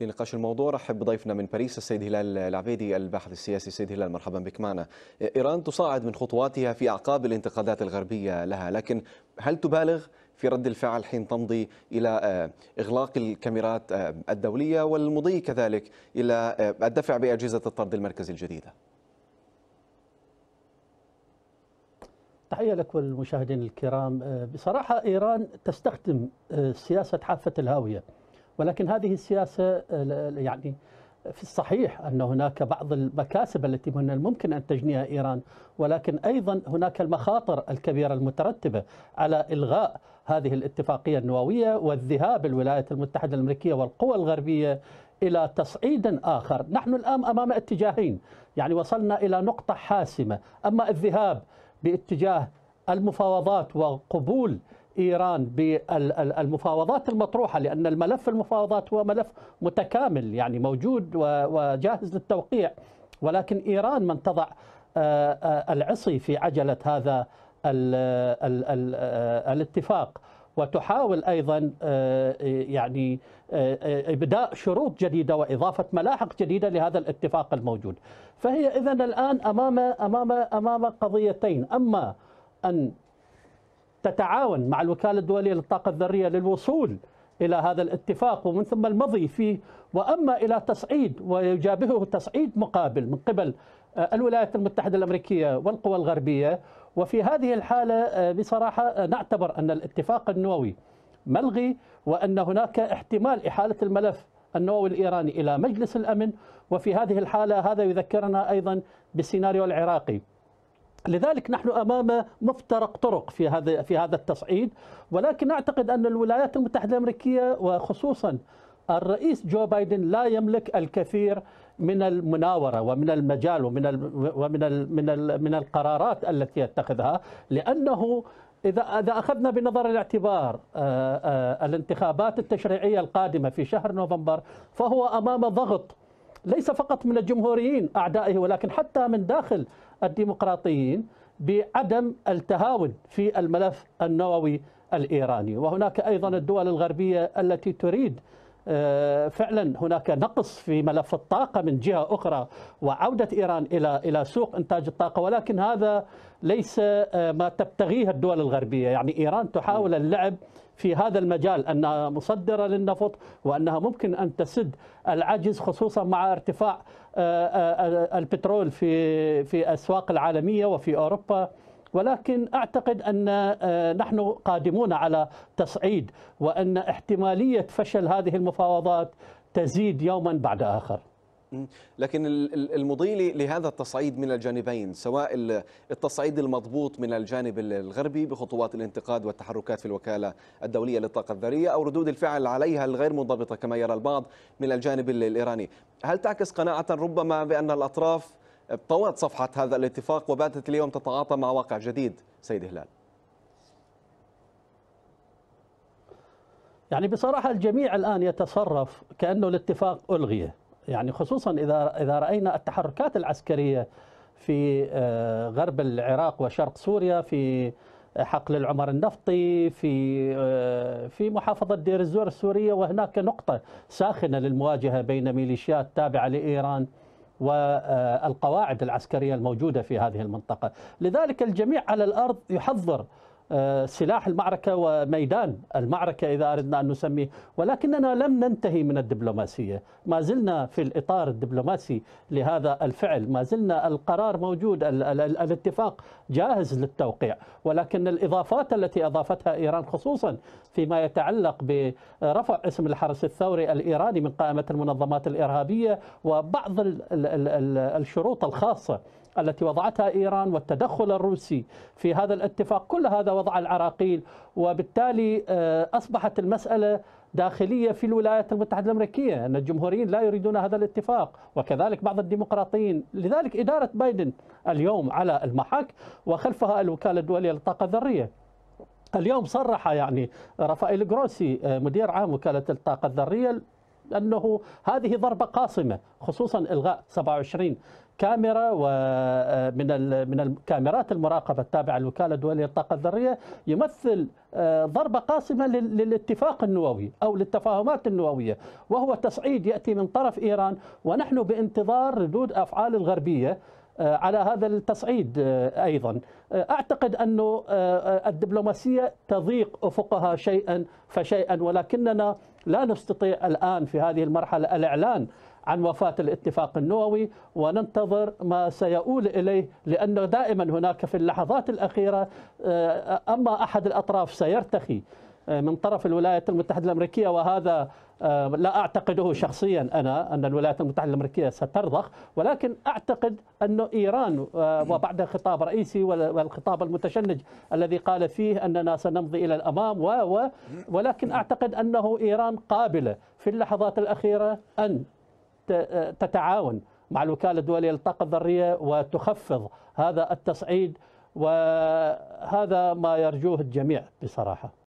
لنقاش الموضوع رحب بضيفنا من باريس السيد هلال العبيدي الباحث السياسي السيد هلال مرحبا بك معنا إيران تصاعد من خطواتها في أعقاب الانتقادات الغربية لها لكن هل تبالغ في رد الفعل حين تمضي إلى آه، إغلاق الكاميرات آه، الدولية والمضي كذلك إلى آه، الدفع بأجهزة الطرد المركزي الجديدة تحية لك والمشاهدين الكرام بصراحة إيران تستخدم سياسة حافة الهاوية ولكن هذه السياسة يعني في الصحيح أن هناك بعض المكاسب التي من الممكن أن تجنيها إيران ولكن أيضا هناك المخاطر الكبيرة المترتبة على إلغاء هذه الاتفاقية النووية والذهاب الولايات المتحدة الأمريكية والقوى الغربية إلى تصعيد آخر نحن الآن أمام اتجاهين يعني وصلنا إلى نقطة حاسمة أما الذهاب باتجاه المفاوضات وقبول إيران بالمفاوضات المطروحة لأن الملف المفاوضات هو ملف متكامل يعني موجود وجاهز للتوقيع ولكن إيران من تضع آه، آه، العصي في عجلة هذا آه، الاتفاق وتحاول ايضا يعني ابداء شروط جديده واضافه ملاحق جديده لهذا الاتفاق الموجود. فهي اذا الان امام امام امام قضيتين اما ان تتعاون مع الوكالة الدولية للطاقة الذرية للوصول إلى هذا الاتفاق ومن ثم المضي فيه وأما إلى تصعيد ويجابهه تصعيد مقابل من قبل آه، الولايات المتحدة الأمريكية والقوى الغربية وفي هذه الحالة آه، بصراحة آه، نعتبر أن الاتفاق النووي ملغي وأن هناك احتمال إحالة الملف النووي الإيراني إلى مجلس الأمن وفي هذه الحالة هذا يذكرنا أيضا بالسيناريو العراقي لذلك نحن امام مفترق طرق في هذا في هذا التصعيد ولكن اعتقد ان الولايات المتحده الامريكيه وخصوصا الرئيس جو بايدن لا يملك الكثير من المناوره ومن المجال ومن ومن من من القرارات التي يتخذها لانه إذا إذا أخذنا بنظر الاعتبار آه، آه، الانتخابات التشريعية القادمة في شهر نوفمبر فهو أمام ضغط ليس فقط من الجمهوريين أعدائه ولكن حتى من داخل الديمقراطيين بعدم التهاون في الملف النووي الإيراني وهناك أيضا الدول الغربية التي تريد آه، فعلا هناك نقص في ملف الطاقة من جهة أخرى وعودة إيران إلى إلى سوق إنتاج الطاقة ولكن هذا ليس آه، ما تبتغيه الدول الغربية يعني إيران تحاول اللعب في هذا المجال أنها مصدرة للنفط وأنها ممكن أن تسد العجز خصوصا مع ارتفاع آه، البترول في في الأسواق العالمية وفي أوروبا ولكن أعتقد أن آه، نحن قادمون على تصعيد وأن احتمالية فشل هذه المفاوضات تزيد يوما بعد آخر لكن المضي لهذا التصعيد من الجانبين سواء التصعيد المضبوط من الجانب الغربي بخطوات الانتقاد والتحركات في الوكالة الدولية للطاقة الذرية أو ردود الفعل عليها الغير منضبطة كما يرى البعض من الجانب الإيراني هل تعكس قناعة ربما بأن الأطراف طوت صفحة هذا الاتفاق وباتت اليوم تتعاطى مع واقع جديد سيد هلال يعني بصراحة الجميع الآن يتصرف كأنه الاتفاق ألغي يعني خصوصا إذا إذا رأينا التحركات العسكرية في آه، غرب العراق وشرق سوريا في حقل العمر النفطي في آه، في محافظة دير الزور السورية وهناك نقطة ساخنة للمواجهة بين ميليشيات تابعة لإيران والقواعد العسكرية الموجودة في هذه المنطقة لذلك الجميع على الأرض يحذر آه، سلاح المعركة وميدان المعركة إذا أردنا أن نسميه ولكننا لم ننتهي من الدبلوماسية ما زلنا في الإطار الدبلوماسي لهذا الفعل ما زلنا القرار موجود الاتفاق جاهز للتوقيع ولكن الإضافات التي أضافتها إيران خصوصا فيما يتعلق برفع اسم الحرس الثوري الإيراني من قائمة المنظمات الإرهابية وبعض الشروط الخاصة التي وضعتها إيران والتدخل الروسي في هذا الاتفاق كل هذا وضع العراقيل وبالتالي آه، أصبحت المسألة داخلية في الولايات المتحدة الأمريكية أن الجمهوريين لا يريدون هذا الاتفاق وكذلك بعض الديمقراطيين لذلك إدارة بايدن اليوم على المحك وخلفها الوكالة الدولية للطاقة الذرية اليوم صرح يعني رافائيل جروسي آه، مدير عام وكالة الطاقة الذرية أنه هذه ضربة قاصمة خصوصا إلغاء 27 كاميرا ومن آه، من الكاميرات المراقبه التابعه للوكاله الدوليه للطاقه الذريه يمثل آه، ضربه قاسمه للاتفاق النووي او للتفاهمات النوويه وهو تصعيد ياتي من طرف ايران ونحن بانتظار ردود افعال الغربيه آه، على هذا التصعيد ايضا اعتقد انه الدبلوماسيه تضيق افقها شيئا فشيئا ولكننا لا نستطيع الان في هذه المرحله الاعلان عن وفاة الاتفاق النووي وننتظر ما سيؤول إليه لأنه دائما هناك في اللحظات الأخيرة آه، أما أحد الأطراف سيرتخي آه، من طرف الولايات المتحدة الأمريكية وهذا آه، لا أعتقده شخصيا أنا أن الولايات المتحدة الأمريكية سترضخ ولكن أعتقد أن إيران وبعد خطاب رئيسي والخطاب المتشنج الذي قال فيه أننا سنمضي إلى الأمام و ولكن أعتقد أنه إيران قابلة في اللحظات الأخيرة أن آه، تتعاون مع الوكالة الدولية للطاقة الذرية وتخفض هذا التصعيد وهذا ما يرجوه الجميع بصراحة